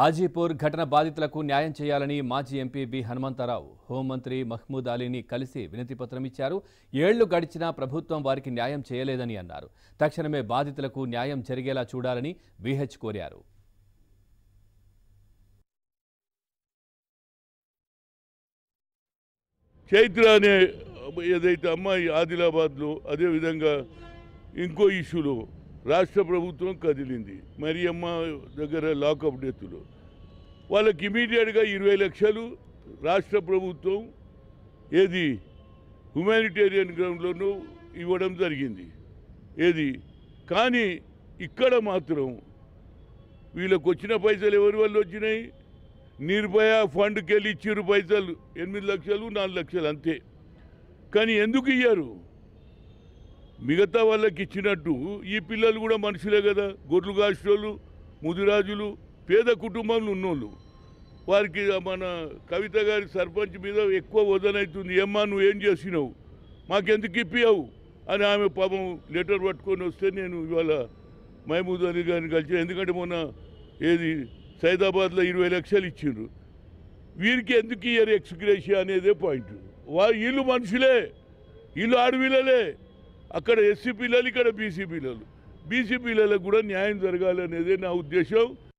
హాజీపూర్ ఘటన బాధితులకు న్యాయం చేయాలని మాజీ ఎంపీ బి హనుమంతరావు హోంమంత్రి మహ్మూద్ అలీని కలిసి వినతిపత్రం ఇచ్చారు ఏళ్లు గడిచినా ప్రభుత్వం వారికి న్యాయం చేయలేదని అన్నారు తక్షణమే బాధితులకు న్యాయం జరిగేలా చూడాలని విహెచ్ కోరారు చైత్ర అనే ఏదైతే అమ్మాయి ఆదిలాబాద్లో అదేవిధంగా ఇంకో ఇష్యూలో రాష్ట్ర ప్రభుత్వం కదిలింది మరియమ్మ దగ్గర లాకప్ డెత్తులు వాళ్ళకి ఇమీడియట్గా ఇరవై లక్షలు రాష్ట్ర ప్రభుత్వం ఏది హ్యుమానిటేరియన్ గ్రౌండ్లోనూ ఇవ్వడం జరిగింది ఏది కానీ ఇక్కడ మాత్రం వీళ్ళకు వచ్చిన పైసలు ఎవరి వల్ల వచ్చినాయి నిర్భయ ఫండ్కి వెళ్ళి ఇచ్చారు పైసలు ఎనిమిది లక్షలు నాలుగు లక్షలు అంతే కానీ ఎందుకు ఇయ్యారు మిగతా వాళ్ళకి ఇచ్చినట్టు ఈ పిల్లలు కూడా మనుషులే కదా గొర్రెలు కాసేటోళ్ళు ముదిరాజులు పేద కుటుంబంలో ఉన్నోళ్ళు వారికి మన కవిత గారి సర్పంచ్ మీద ఎక్కువ వదనవుతుంది ఏమ్మా నువ్వు ఏం చేసినావు మాకెందుకు ఇప్పియావు అని ఆమె పాపం లెటర్ పట్టుకొని వస్తే నేను ఇవాళ మహమూద్ అలీ గారిని కలిసి ఎందుకంటే మొన్న ఏది సైదాబాద్లో ఇరవై లక్షలు ఇచ్చిండ్రు వీరికి ఎందుకు ఇయ్యారు ఎక్స్గ్రేషియా అనేదే పాయింట్ వా వీళ్ళు మనుషులే వీళ్ళు ఆడవిలలే అక్కడ ఎస్సీ పిల్లలు ఇక్కడ బీసీ పిల్లలు బీసీ పిల్లలకు కూడా న్యాయం జరగాలనేదే నా ఉద్దేశం